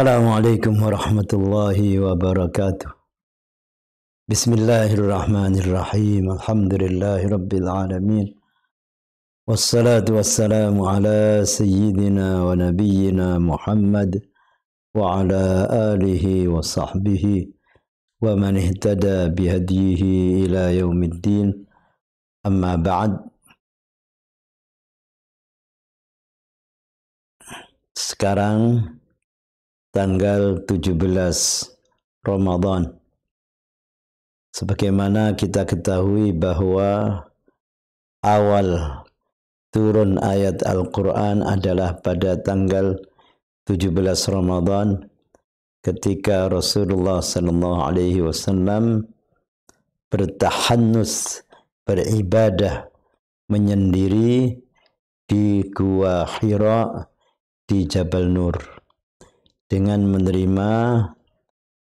السلام عليكم ورحمة الله وبركاته بسم الله الرحمن الرحيم الحمد لله رب العالمين والصلاة والسلام على سيدنا ونبينا محمد وعلى آله وصحبه ومن اهتدى بهديه إلى يوم الدين أما بعد sekarang tanggal 17 Ramadan. Sebagaimana kita ketahui bahwa awal turun ayat Al-Quran adalah pada tanggal 17 Ramadan ketika Rasulullah sallallahu alaihi wasallam bertahanus beribadah menyendiri di Gua Hira di Jabal Nur dengan menerima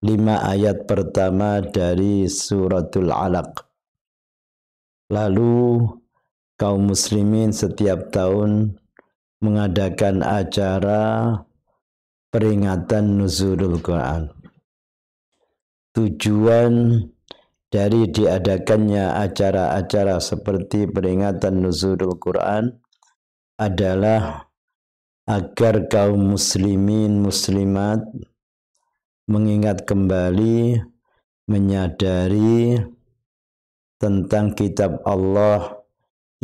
lima ayat pertama dari suratul alaq. Lalu kaum muslimin setiap tahun mengadakan acara peringatan nuzulul Quran. Tujuan dari diadakannya acara-acara seperti peringatan nuzulul Quran adalah agar kaum muslimin muslimat mengingat kembali menyadari tentang kitab Allah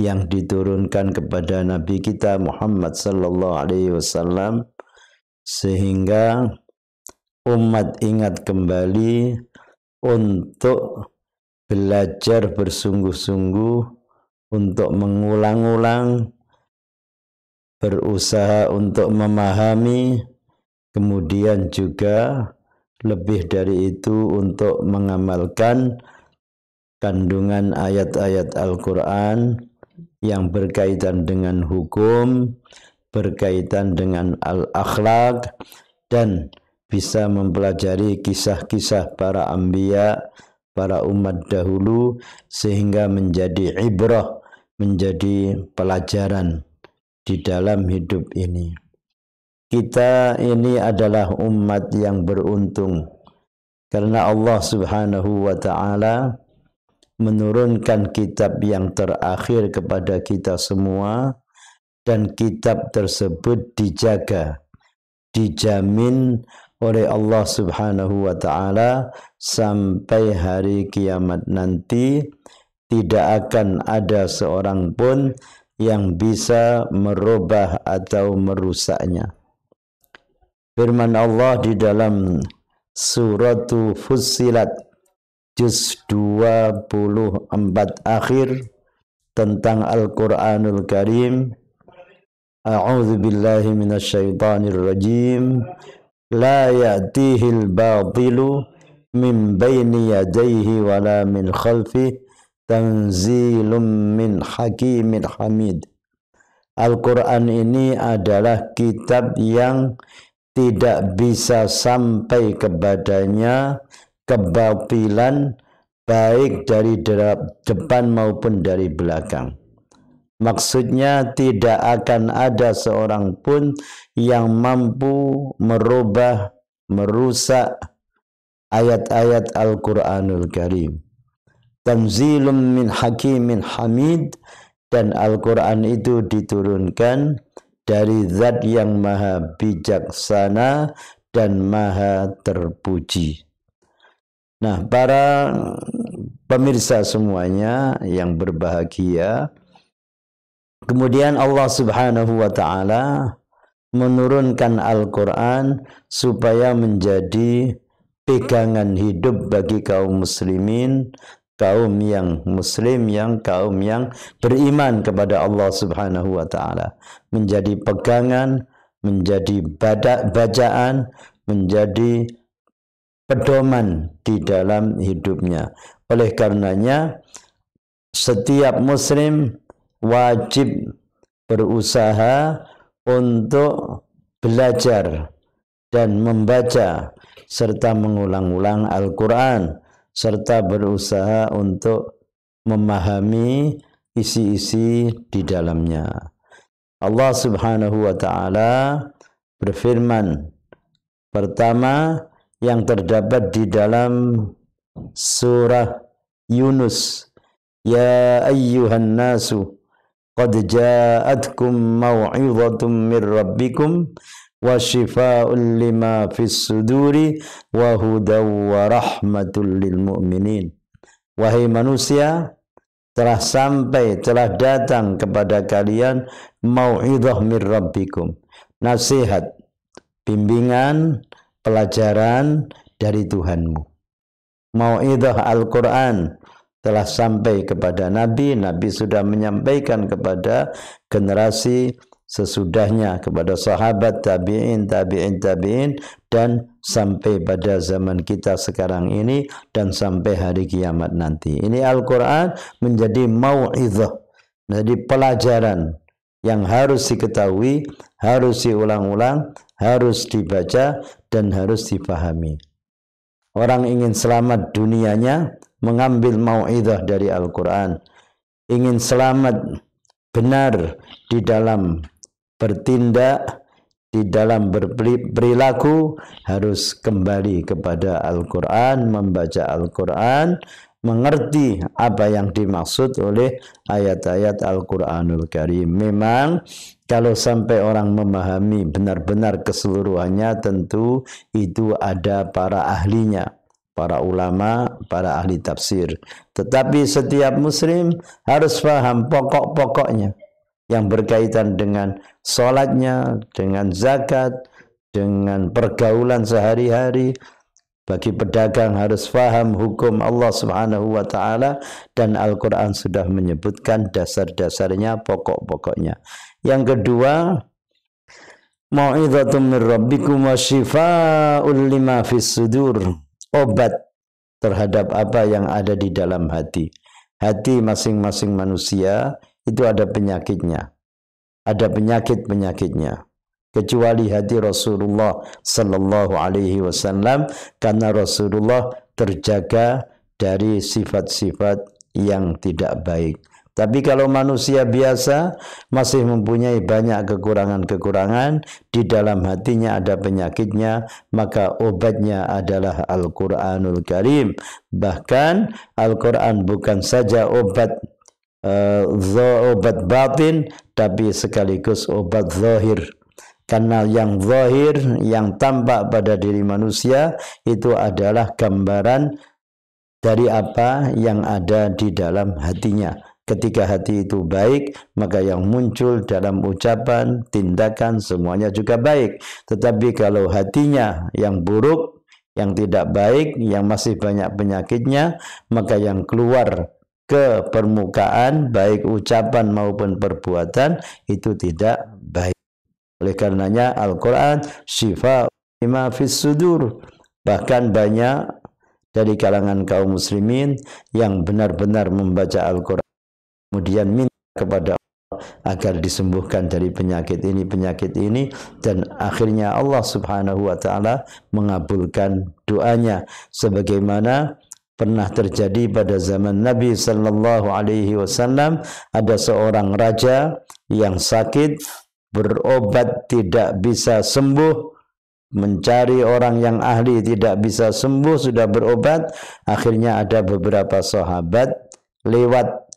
yang diturunkan kepada Nabi kita Muhammad Sallallahu Alaihi Wasallam sehingga umat ingat kembali untuk belajar bersungguh-sungguh untuk mengulang-ulang berusaha untuk memahami kemudian juga lebih dari itu untuk mengamalkan kandungan ayat-ayat Al-Qur'an yang berkaitan dengan hukum, berkaitan dengan al-akhlak dan bisa mempelajari kisah-kisah para ambia, para umat dahulu sehingga menjadi ibrah, menjadi pelajaran di dalam hidup ini. Kita ini adalah umat yang beruntung karena Allah Subhanahu wa taala menurunkan kitab yang terakhir kepada kita semua dan kitab tersebut dijaga, dijamin oleh Allah Subhanahu wa taala sampai hari kiamat nanti tidak akan ada seorang pun yang bisa merubah atau merusaknya. Firman Allah di dalam surat Fussilat juz 24 akhir tentang Al-Qur'anul Karim A'udzu billahi minasyaitonir rajim la ya'tihil batilu min baini yadayhi wala min khalfihi Tanzilum min Hakimin Hamid. Al-Quran ini adalah kitab yang tidak bisa sampai kepadanya kebatilan baik dari depan maupun dari belakang. Maksudnya tidak akan ada seorang pun yang mampu merubah, merusak ayat-ayat Al-Quranul Karim tanzilum min hakimin hamid dan Al-Quran itu diturunkan dari zat yang maha bijaksana dan maha terpuji. Nah, para pemirsa semuanya yang berbahagia, kemudian Allah Subhanahu wa taala menurunkan Al-Qur'an supaya menjadi pegangan hidup bagi kaum muslimin kaum yang muslim yang kaum yang beriman kepada Allah Subhanahu wa taala menjadi pegangan menjadi badak bacaan menjadi pedoman di dalam hidupnya oleh karenanya setiap muslim wajib berusaha untuk belajar dan membaca serta mengulang-ulang Al-Qur'an serta berusaha untuk memahami isi-isi di dalamnya. Allah Subhanahu wa taala berfirman pertama yang terdapat di dalam surah Yunus Ya ayyuhan nasu qad ja'atkum maw'izatun min rabbikum wa syifaa'un lima fis suduri wa hudaw wa rahmatul lil mu'minin. Wahai manusia, telah sampai, telah datang kepada kalian mau'idhah mir rabbikum. Nasihat, bimbingan, pelajaran dari Tuhanmu. Mau'idhah Al-Quran telah sampai kepada Nabi. Nabi sudah menyampaikan kepada generasi sesudahnya kepada sahabat tabi'in tabi'in tabi'in dan sampai pada zaman kita sekarang ini dan sampai hari kiamat nanti. Ini Al-Qur'an menjadi mau'izah, menjadi pelajaran yang harus diketahui, harus diulang-ulang, harus dibaca dan harus dipahami. Orang ingin selamat dunianya mengambil mau'izah dari Al-Qur'an. Ingin selamat benar di dalam bertindak di dalam berperilaku harus kembali kepada Al-Quran, membaca Al-Quran, mengerti apa yang dimaksud oleh ayat-ayat Al-Quranul Karim. Memang kalau sampai orang memahami benar-benar keseluruhannya tentu itu ada para ahlinya para ulama, para ahli tafsir. Tetapi setiap muslim harus paham pokok-pokoknya yang berkaitan dengan sholatnya, dengan zakat, dengan pergaulan sehari-hari. Bagi pedagang harus faham hukum Allah Subhanahu wa taala dan Al-Qur'an sudah menyebutkan dasar-dasarnya, pokok-pokoknya. Yang kedua, mau'izatum min rabbikum wa syifaa'ul lima fis sudur. Obat terhadap apa yang ada di dalam hati. Hati masing-masing manusia itu ada penyakitnya. Ada penyakit-penyakitnya. Kecuali hati Rasulullah Sallallahu Alaihi Wasallam karena Rasulullah terjaga dari sifat-sifat yang tidak baik. Tapi kalau manusia biasa masih mempunyai banyak kekurangan-kekurangan, di dalam hatinya ada penyakitnya, maka obatnya adalah Al-Quranul Karim. Bahkan Al-Quran bukan saja obat uh, obat batin tapi sekaligus obat zahir karena yang zahir yang tampak pada diri manusia itu adalah gambaran dari apa yang ada di dalam hatinya ketika hati itu baik maka yang muncul dalam ucapan tindakan semuanya juga baik tetapi kalau hatinya yang buruk yang tidak baik yang masih banyak penyakitnya maka yang keluar ke permukaan baik ucapan maupun perbuatan itu tidak baik. Oleh karenanya Al-Qur'an syifa lima fis sudur. Bahkan banyak dari kalangan kaum muslimin yang benar-benar membaca Al-Qur'an kemudian minta kepada Allah agar disembuhkan dari penyakit ini penyakit ini dan akhirnya Allah Subhanahu wa taala mengabulkan doanya sebagaimana pernah terjadi pada zaman Nabi sallallahu alaihi wasallam ada seorang raja yang sakit berobat tidak bisa sembuh mencari orang yang ahli tidak bisa sembuh sudah berobat akhirnya ada beberapa sahabat lewat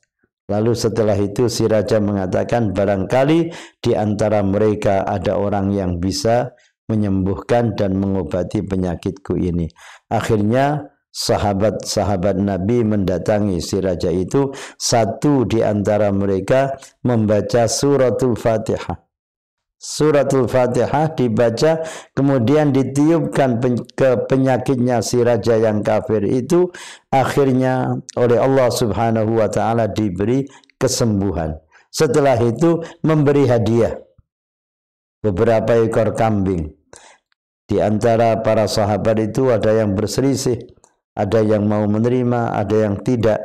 lalu setelah itu si raja mengatakan barangkali di antara mereka ada orang yang bisa menyembuhkan dan mengobati penyakitku ini akhirnya sahabat-sahabat Nabi mendatangi si raja itu, satu di antara mereka membaca suratul Fatihah. Suratul Fatihah dibaca kemudian ditiupkan ke penyakitnya si raja yang kafir itu akhirnya oleh Allah Subhanahu wa taala diberi kesembuhan. Setelah itu memberi hadiah beberapa ekor kambing. Di antara para sahabat itu ada yang berselisih ada yang mau menerima, ada yang tidak.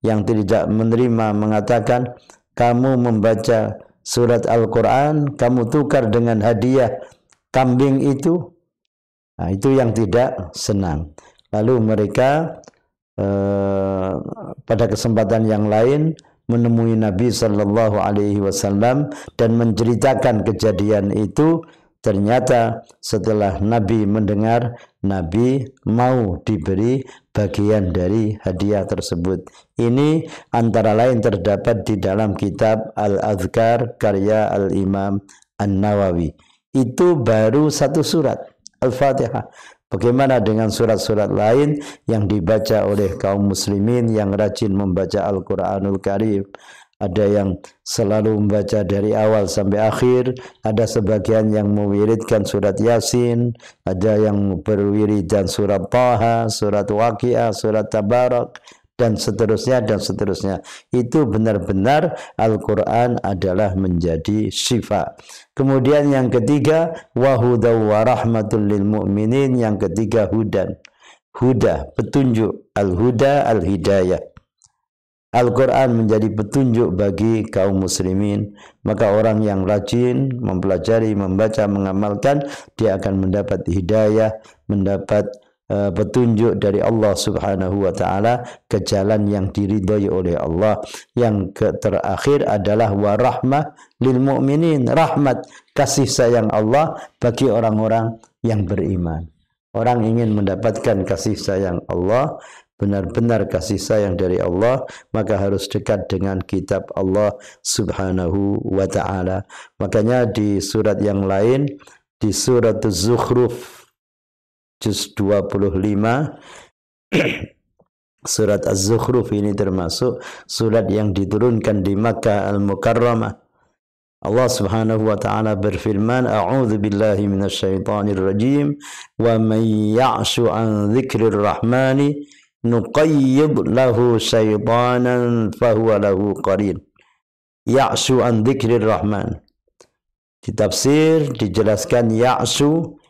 Yang tidak menerima mengatakan, kamu membaca surat Al-Quran, kamu tukar dengan hadiah kambing itu. Nah, itu yang tidak senang. Lalu mereka eh, pada kesempatan yang lain menemui Nabi Shallallahu Alaihi Wasallam dan menceritakan kejadian itu Ternyata setelah Nabi mendengar, Nabi mau diberi bagian dari hadiah tersebut. Ini antara lain terdapat di dalam kitab al Azkar karya Al-Imam An-Nawawi. Itu baru satu surat, Al-Fatihah. Bagaimana dengan surat-surat lain yang dibaca oleh kaum muslimin yang rajin membaca Al-Quranul Karim? ada yang selalu membaca dari awal sampai akhir, ada sebagian yang mewiridkan surat Yasin, ada yang dan surat Taha, surat Waqiah, surat Tabarak, dan seterusnya dan seterusnya. Itu benar-benar Al-Qur'an adalah menjadi syifa. Kemudian yang ketiga wahudaw wa rahmatul lil mu'minin, yang ketiga hudan. Huda, petunjuk, al-huda, al-hidayah. Al-Quran menjadi petunjuk bagi kaum muslimin. Maka orang yang rajin mempelajari, membaca, mengamalkan, dia akan mendapat hidayah, mendapat uh, petunjuk dari Allah subhanahu wa ta'ala ke jalan yang diridhai oleh Allah. Yang terakhir adalah wa rahmah lil mu'minin. Rahmat kasih sayang Allah bagi orang-orang yang beriman. Orang ingin mendapatkan kasih sayang Allah, benar-benar kasih sayang dari Allah maka harus dekat dengan kitab Allah Subhanahu wa taala. Makanya di surat yang lain di surat Az-Zukhruf juz 25 Surat Az-Zukhruf ini termasuk surat yang diturunkan di Makkah Al-Mukarramah. Allah Subhanahu wa taala berfirman, "A'udzu billahi minasyaitonir rajim wa may ya'shu an dzikrir rahmani" nuqayyib lahu syaitanan fahuwa lahu qarin ya'su an dzikrir rahman di tafsir dijelaskan ya'su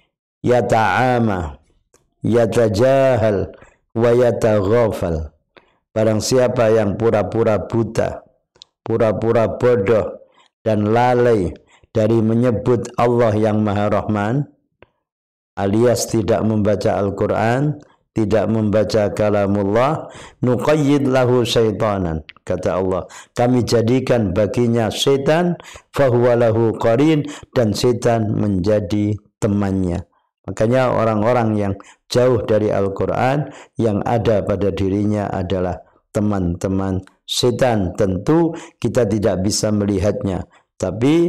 yata'ama yatajahal wa yataghafal barang siapa yang pura-pura buta pura-pura bodoh dan lalai dari menyebut Allah yang Maha Rahman alias tidak membaca Al-Qur'an tidak membaca kalamullah nuqayyid lahu syaitanan kata Allah kami jadikan baginya setan fahuwa lahu qarin dan setan menjadi temannya makanya orang-orang yang jauh dari Al-Qur'an yang ada pada dirinya adalah teman-teman setan tentu kita tidak bisa melihatnya tapi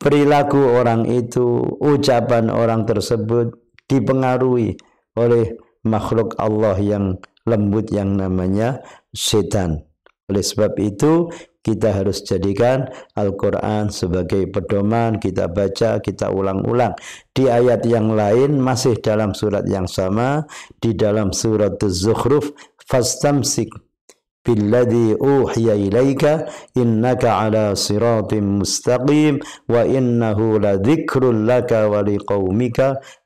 perilaku orang itu, ucapan orang tersebut dipengaruhi oleh makhluk Allah yang lembut yang namanya setan. Oleh sebab itu kita harus jadikan Al-Quran sebagai pedoman, kita baca, kita ulang-ulang. Di ayat yang lain masih dalam surat yang sama, di dalam surat Az-Zukhruf, فَاسْتَمْسِكْ بِالَّذِي أُوحِيَ إليك إِنَّكَ عَلَى صِرَاطٍ مُسْتَقِيمٍ وَإِنَّهُ لذكر لك ولقومك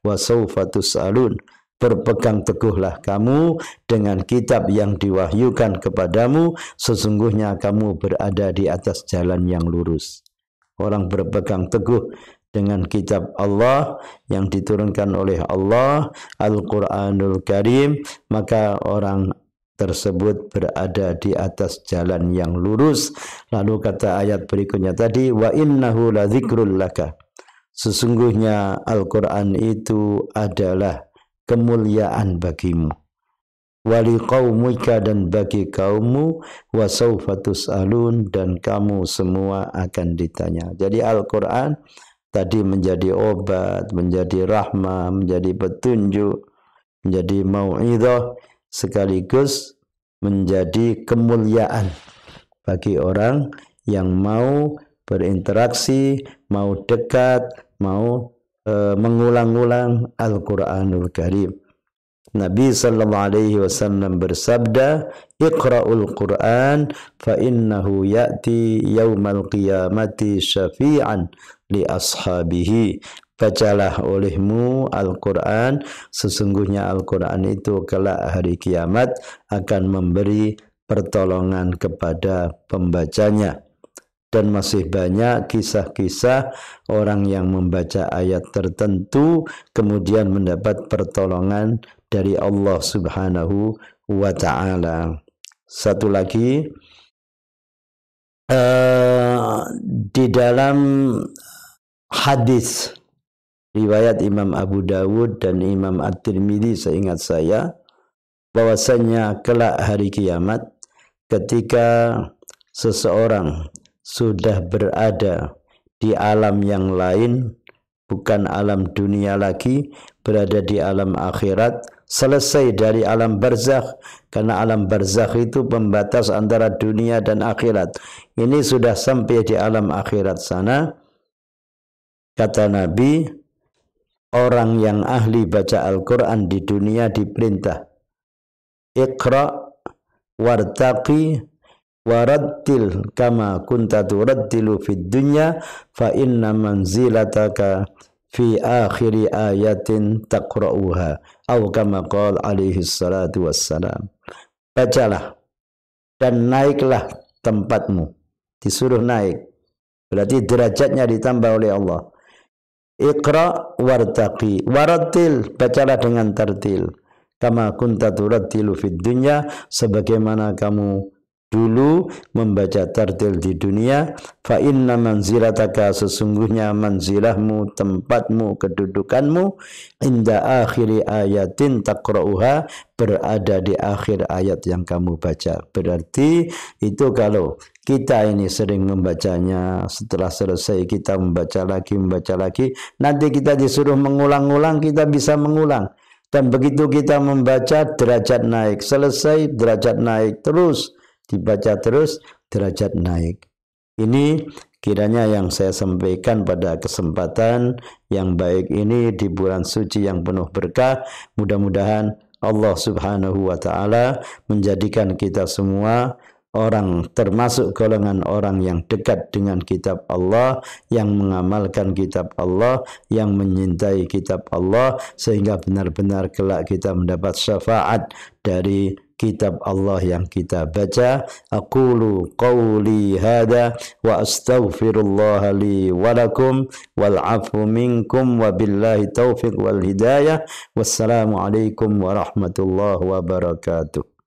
وَسَوْفَ تسألون Berpegang teguhlah kamu dengan kitab yang diwahyukan kepadamu, sesungguhnya kamu berada di atas jalan yang lurus. Orang berpegang teguh dengan kitab Allah yang diturunkan oleh Allah, Al-Quranul Karim, maka orang tersebut berada di atas jalan yang lurus. Lalu kata ayat berikutnya tadi, wa innahu ladzikrul laka. Sesungguhnya Al-Qur'an itu adalah kemuliaan bagimu wali qaumika dan bagi kaummu wasaufa alun dan kamu semua akan ditanya. Jadi Al-Qur'an tadi menjadi obat, menjadi rahmah, menjadi petunjuk, menjadi mauidhah sekaligus menjadi kemuliaan bagi orang yang mau berinteraksi, mau dekat, mau Eh, mengulang-ulang Al-Qur'anul Karim. Nabi sallallahu alaihi wasallam bersabda, "Iqra'ul Qur'an fa innahu ya'ti yaumal qiyamati syafi'an li ashabihi." Bacalah olehmu Al-Quran, sesungguhnya Al-Quran itu kelak hari kiamat akan memberi pertolongan kepada pembacanya dan masih banyak kisah-kisah orang yang membaca ayat tertentu kemudian mendapat pertolongan dari Allah Subhanahu wa taala. Satu lagi uh, di dalam hadis riwayat Imam Abu Dawud dan Imam At-Tirmidzi seingat saya bahwasanya kelak hari kiamat ketika seseorang sudah berada di alam yang lain bukan alam dunia lagi berada di alam akhirat selesai dari alam barzakh karena alam barzakh itu pembatas antara dunia dan akhirat ini sudah sampai di alam akhirat sana kata Nabi orang yang ahli baca Al-Quran di dunia diperintah ikra wartaqi waratil kama kunta turattilu fid dunya fa inna manzilataka fi akhiri ayatin taqra'uha atau kama kal alaihi salatu wassalam bacalah dan naiklah tempatmu disuruh naik berarti derajatnya ditambah oleh Allah Iqra wartaqi waratil bacalah dengan tartil kama kunta turattilu fid dunya sebagaimana kamu dulu membaca tartil di dunia fa inna manzilataka sesungguhnya manzilahmu tempatmu kedudukanmu inda akhiri ayatin takra'uha berada di akhir ayat yang kamu baca berarti itu kalau kita ini sering membacanya setelah selesai kita membaca lagi membaca lagi nanti kita disuruh mengulang-ulang kita bisa mengulang dan begitu kita membaca derajat naik selesai derajat naik terus dibaca terus derajat naik. Ini kiranya yang saya sampaikan pada kesempatan yang baik ini di bulan suci yang penuh berkah. Mudah-mudahan Allah Subhanahu wa taala menjadikan kita semua orang termasuk golongan orang yang dekat dengan kitab Allah yang mengamalkan kitab Allah yang menyintai kitab Allah sehingga benar-benar kelak kita mendapat syafaat dari kitab Allah yang kita baca. Aqulu qawli hada wa astaghfirullah li wa lakum wal afu minkum wa billahi taufiq wal hidayah. Wassalamualaikum warahmatullahi wabarakatuh.